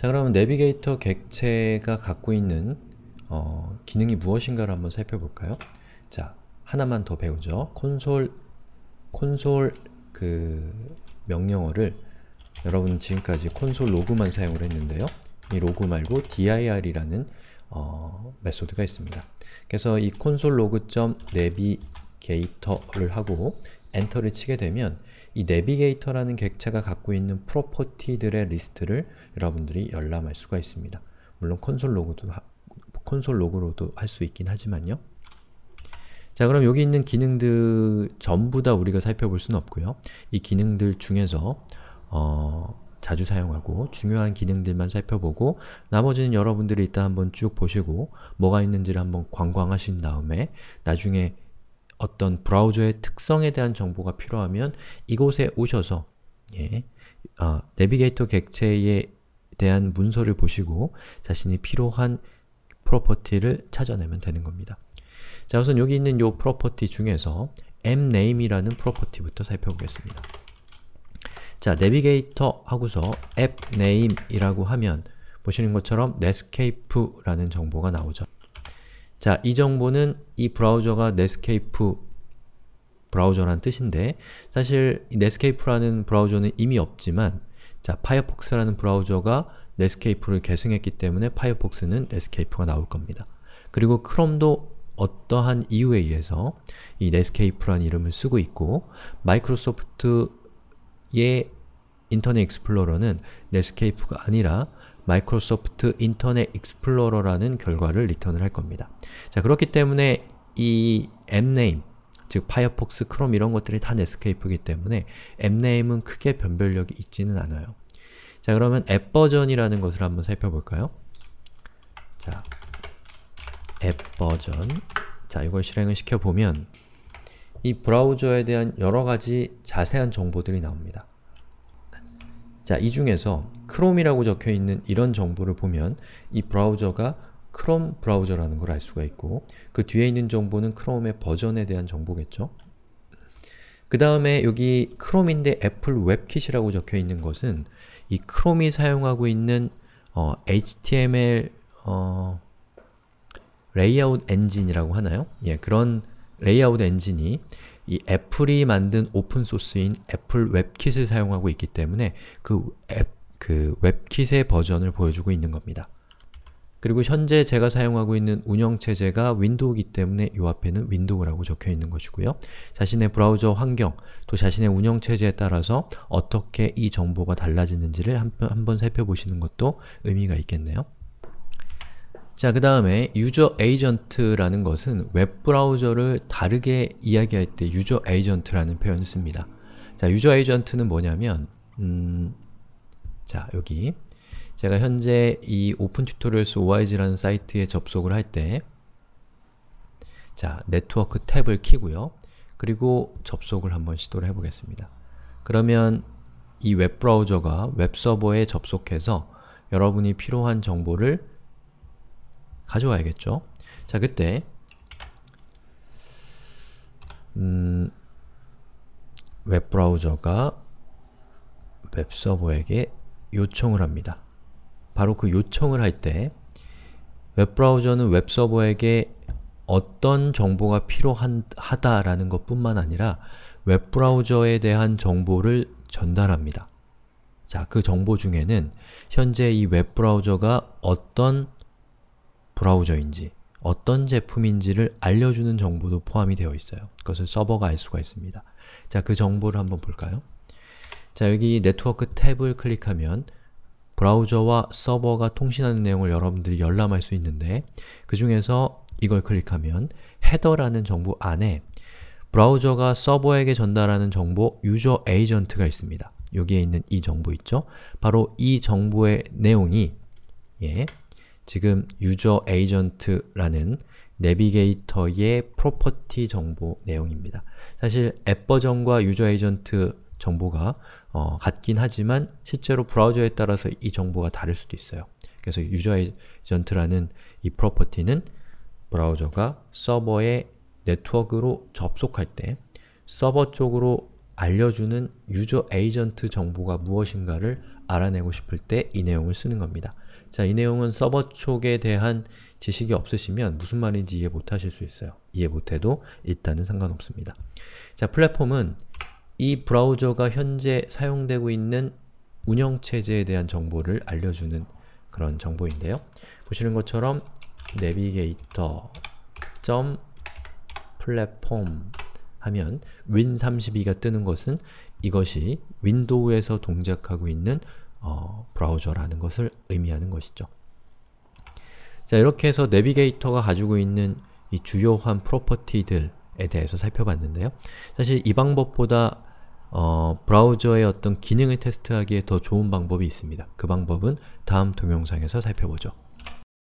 자 그러면 내비게이터 객체가 갖고 있는 어, 기능이 무엇인가를 한번 살펴볼까요? 자 하나만 더 배우죠. 콘솔 콘솔 그 명령어를 여러분 지금까지 콘솔 로그만 사용을 했는데요. 이 로그 말고 dir이라는 어, 메소드가 있습니다. 그래서 이 콘솔 로그 n a v i g a t o 를 하고 엔터를 치게 되면 이 내비게이터라는 객체가 갖고 있는 프로퍼티들의 리스트를 여러분들이 열람할 수가 있습니다. 물론 콘솔 로그도 콘솔 로그로도 할 수 있긴 하지만요. 자 그럼 여기 있는 기능들 전부 다 우리가 살펴볼 수는 없고요. 이 기능들 중에서 어, 자주 사용하고 중요한 기능들만 살펴보고 나머지는 여러분들이 일단 한번 쭉 보시고 뭐가 있는지를 한번 관광하신 다음에 나중에 어떤 브라우저의 특성에 대한 정보가 필요하면 이곳에 오셔서 예, 아, 내비게이터 객체에 대한 문서를 보시고 자신이 필요한 프로퍼티를 찾아내면 되는 겁니다. 자, 우선 여기 있는 요 프로퍼티 중에서 mname이라는 프로퍼티부터 살펴보겠습니다. 자, 내비게이터 하고서 appname이라고 하면 보시는 것처럼 netscape라는 정보가 나오죠. 자, 이 정보는 이 브라우저가 넷스케이프 브라우저란 뜻인데 사실 넷스케이프라는 브라우저는 이미 없지만 자, 파이어폭스라는 브라우저가 넷스케이프를 계승했기 때문에 파이어폭스는 넷스케이프가 나올 겁니다. 그리고 크롬도 어떠한 이유에 의해서 이 네스케이프라는 이름을 쓰고 있고 마이크로소프트의 인터넷 익스플로러는 넷스케이프가 아니라 마이크로소프트 인터넷 익스플로러라는 결과를 리턴을 할 겁니다. 자, 그렇기 때문에 이 앱네임, 즉 파이어폭스, 크롬 이런 것들이 다 넷스케이프이기 때문에 앱네임은 크게 변별력이 있지는 않아요. 자, 그러면 앱 버전이라는 것을 한번 살펴볼까요? 자, 앱 버전 자, 이걸 실행을 시켜보면 이 브라우저에 대한 여러가지 자세한 정보들이 나옵니다. 자, 이 중에서 크롬이라고 적혀 있는 이런 정보를 보면 이 브라우저가 크롬 브라우저라는 걸 알 수가 있고 그 뒤에 있는 정보는 크롬의 버전에 대한 정보겠죠? 그 다음에 여기 크롬인데 애플 웹킷이라고 적혀 있는 것은 이 크롬이 사용하고 있는 어, HTML 어, 레이아웃 엔진이라고 하나요? 예, 그런 레이아웃 엔진이 이 애플이 만든 오픈소스인 애플 웹킷을 사용하고 있기 때문에 그, 앱, 그 웹킷의 버전을 보여주고 있는 겁니다. 그리고 현재 제가 사용하고 있는 운영체제가 윈도우이기 때문에 이 앞에는 윈도우라고 적혀있는 것이고요. 자신의 브라우저 환경, 또 자신의 운영체제에 따라서 어떻게 이 정보가 달라지는지를 한, 한번 살펴보시는 것도 의미가 있겠네요. 자, 그 다음에 유저 에이전트라는 것은 웹브라우저를 다르게 이야기할 때 유저 에이전트라는 표현을 씁니다. 자, 유저 에이전트는 뭐냐면 음, 자, 여기 제가 현재 이 오픈 튜토리얼스 OIG라는 사이트에 접속을 할 때 자, 네트워크 탭을 키고요. 그리고 접속을 한번 시도를 해보겠습니다. 그러면 이 웹브라우저가 웹서버에 접속해서 여러분이 필요한 정보를 가져와야겠죠? 자, 그때 음, 웹브라우저가 웹서버에게 요청을 합니다. 바로 그 요청을 할 때 웹브라우저는 웹서버에게 어떤 정보가 필요하다라는 것 뿐만 아니라 웹브라우저에 대한 정보를 전달합니다. 자, 그 정보 중에는 현재 이 웹브라우저가 어떤 브라우저인지 어떤 제품인지를 알려주는 정보도 포함이 되어 있어요. 그것을 서버가 알 수가 있습니다. 자, 그 정보를 한번 볼까요? 자, 여기 네트워크 탭을 클릭하면 브라우저와 서버가 통신하는 내용을 여러분들이 열람할 수 있는데 그 중에서 이걸 클릭하면 헤더라는 정보 안에 브라우저가 서버에게 전달하는 정보 유저 에이전트가 있습니다. 여기에 있는 이 정보 있죠? 바로 이 정보의 내용이 예, 지금 유저 에이전트라는 내비게이터의 프로퍼티 정보 내용입니다. 사실 앱 버전과 유저 에이전트 정보가 어, 같긴 하지만 실제로 브라우저에 따라서 이 정보가 다를 수도 있어요. 그래서 유저 에이전트라는 이 프로퍼티는 브라우저가 서버의 네트워크로 접속할 때 서버 쪽으로 알려주는 유저 에이전트 정보가 무엇인가를 알아내고 싶을 때 이 내용을 쓰는 겁니다. 자, 이 내용은 서버 쪽에 대한 지식이 없으시면 무슨 말인지 이해 못하실 수 있어요. 이해 못해도 일단은 상관없습니다. 자, 플랫폼은 이 브라우저가 현재 사용되고 있는 운영체제에 대한 정보를 알려주는 그런 정보인데요. 보시는 것처럼 내비게이터 점 플랫폼 하면 win32가 뜨는 것은 이것이 윈도우에서 동작하고 있는 어, 브라우저라는 것을 의미하는 것이죠. 자, 이렇게 해서 내비게이터가 가지고 있는 이 주요한 프로퍼티들에 대해서 살펴봤는데요. 사실 이 방법보다 어, 브라우저의 어떤 기능을 테스트하기에 더 좋은 방법이 있습니다. 그 방법은 다음 동영상에서 살펴보죠.